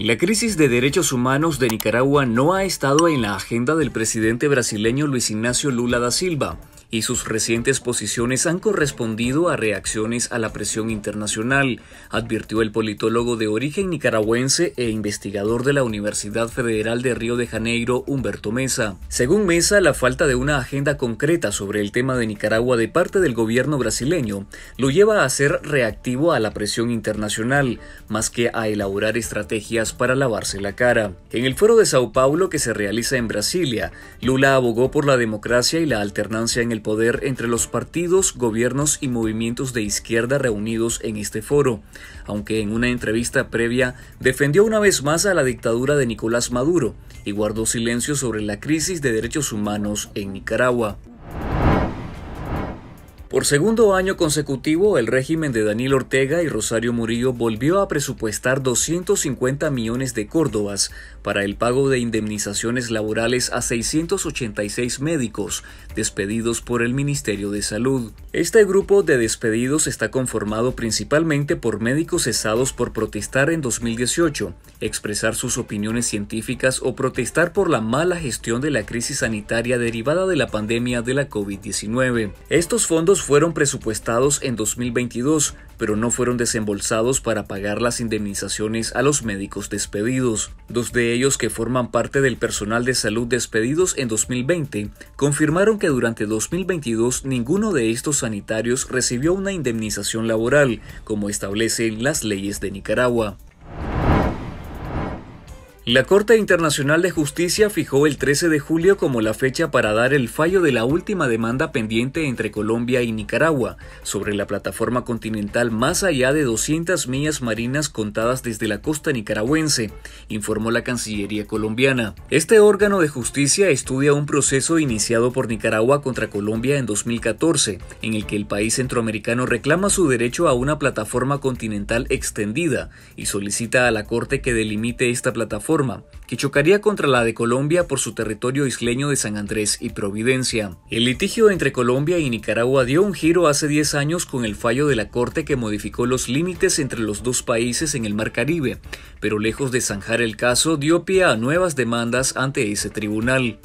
La crisis de derechos humanos de Nicaragua no ha estado en la agenda del presidente brasileño Luis Ignacio Lula da Silva y sus recientes posiciones han correspondido a reacciones a la presión internacional, advirtió el politólogo de origen nicaragüense e investigador de la Universidad Federal de Río de Janeiro, Humberto Mesa. Según Mesa, la falta de una agenda concreta sobre el tema de Nicaragua de parte del gobierno brasileño lo lleva a ser reactivo a la presión internacional, más que a elaborar estrategias para lavarse la cara. En el foro de Sao Paulo que se realiza en Brasilia, Lula abogó por la democracia y la alternancia en el poder entre los partidos, gobiernos y movimientos de izquierda reunidos en este foro, aunque en una entrevista previa defendió una vez más a la dictadura de Nicolás Maduro y guardó silencio sobre la crisis de derechos humanos en Nicaragua. Por segundo año consecutivo, el régimen de Daniel Ortega y Rosario Murillo volvió a presupuestar 250 millones de córdobas para el pago de indemnizaciones laborales a 686 médicos despedidos por el Ministerio de Salud. Este grupo de despedidos está conformado principalmente por médicos cesados por protestar en 2018, expresar sus opiniones científicas o protestar por la mala gestión de la crisis sanitaria derivada de la pandemia de la COVID-19. Estos fondos fueron presupuestados en 2022, pero no fueron desembolsados para pagar las indemnizaciones a los médicos despedidos. Dos de ellos que forman parte del personal de salud despedidos en 2020 confirmaron que durante 2022 ninguno de estos sanitarios recibió una indemnización laboral, como establecen las leyes de Nicaragua. La Corte Internacional de Justicia fijó el 13 de julio como la fecha para dar el fallo de la última demanda pendiente entre Colombia y Nicaragua sobre la plataforma continental más allá de 200 millas marinas contadas desde la costa nicaragüense, informó la Cancillería colombiana. Este órgano de justicia estudia un proceso iniciado por Nicaragua contra Colombia en 2014, en el que el país centroamericano reclama su derecho a una plataforma continental extendida y solicita a la Corte que delimite esta plataforma que chocaría contra la de Colombia por su territorio isleño de San Andrés y Providencia. El litigio entre Colombia y Nicaragua dio un giro hace 10 años con el fallo de la Corte que modificó los límites entre los dos países en el Mar Caribe, pero lejos de zanjar el caso dio pie a nuevas demandas ante ese tribunal.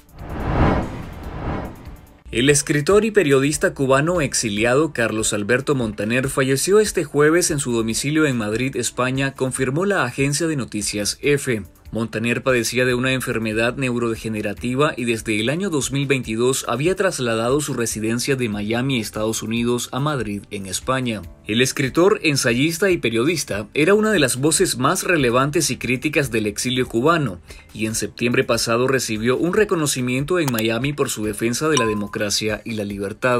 El escritor y periodista cubano exiliado Carlos Alberto Montaner falleció este jueves en su domicilio en Madrid, España, confirmó la agencia de noticias EFE. Montaner padecía de una enfermedad neurodegenerativa y desde el año 2022 había trasladado su residencia de Miami, Estados Unidos, a Madrid, en España. El escritor, ensayista y periodista era una de las voces más relevantes y críticas del exilio cubano, y en septiembre pasado recibió un reconocimiento en Miami por su defensa de la democracia y la libertad.